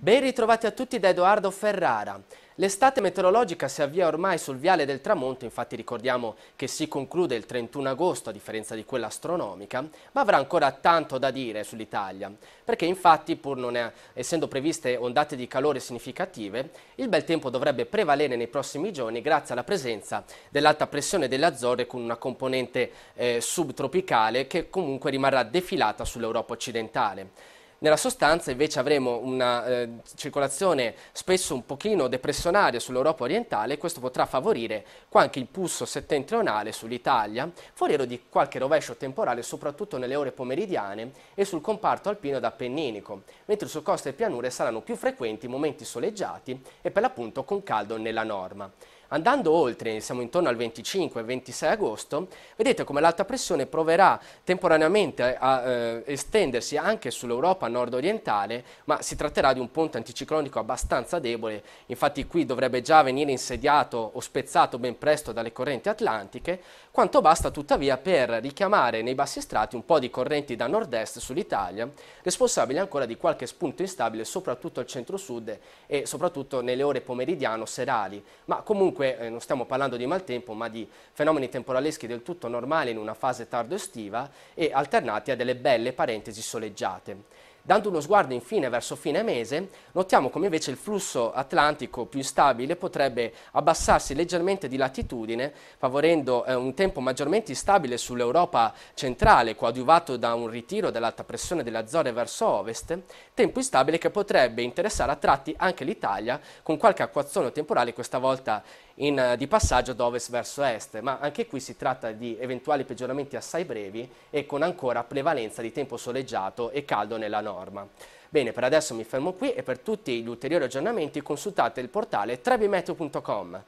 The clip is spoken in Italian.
Ben ritrovati a tutti da Edoardo Ferrara. L'estate meteorologica si avvia ormai sul viale del tramonto, infatti ricordiamo che si conclude il 31 agosto a differenza di quella astronomica, ma avrà ancora tanto da dire sull'Italia, perché infatti pur non è, essendo previste ondate di calore significative, il bel tempo dovrebbe prevalere nei prossimi giorni grazie alla presenza dell'alta pressione delle Azzorre con una componente eh, subtropicale che comunque rimarrà defilata sull'Europa occidentale. Nella sostanza invece avremo una eh, circolazione spesso un pochino depressionaria sull'Europa orientale e questo potrà favorire qualche impulso settentrionale sull'Italia, foriero di qualche rovescio temporale soprattutto nelle ore pomeridiane e sul comparto alpino ed appenninico, mentre su coste e pianure saranno più frequenti momenti soleggiati e per l'appunto con caldo nella norma. Andando oltre, siamo intorno al 25-26 agosto, vedete come l'alta pressione proverà temporaneamente a eh, estendersi anche sull'Europa nord-orientale, ma si tratterà di un ponte anticiclonico abbastanza debole, infatti qui dovrebbe già venire insediato o spezzato ben presto dalle correnti atlantiche, quanto basta tuttavia per richiamare nei bassi strati un po' di correnti da nord-est sull'Italia, responsabili ancora di qualche spunto instabile soprattutto al centro-sud e soprattutto nelle ore pomeridiano-serali, ma comunque Dunque eh, non stiamo parlando di maltempo, ma di fenomeni temporaleschi del tutto normali in una fase tardo estiva e alternati a delle belle parentesi soleggiate. Dando uno sguardo infine verso fine mese, notiamo come invece il flusso atlantico più instabile potrebbe abbassarsi leggermente di latitudine, favorendo eh, un tempo maggiormente instabile sull'Europa centrale, coadiuvato da un ritiro dell'alta pressione delle Azzorre verso ovest, tempo instabile che potrebbe interessare a tratti anche l'Italia, con qualche acquazzone temporale questa volta in, eh, di passaggio da ovest verso est, ma anche qui si tratta di eventuali peggioramenti assai brevi e con ancora prevalenza di tempo soleggiato e caldo nella notte norma. Bene, per adesso mi fermo qui e per tutti gli ulteriori aggiornamenti consultate il portale trebimeteo.com.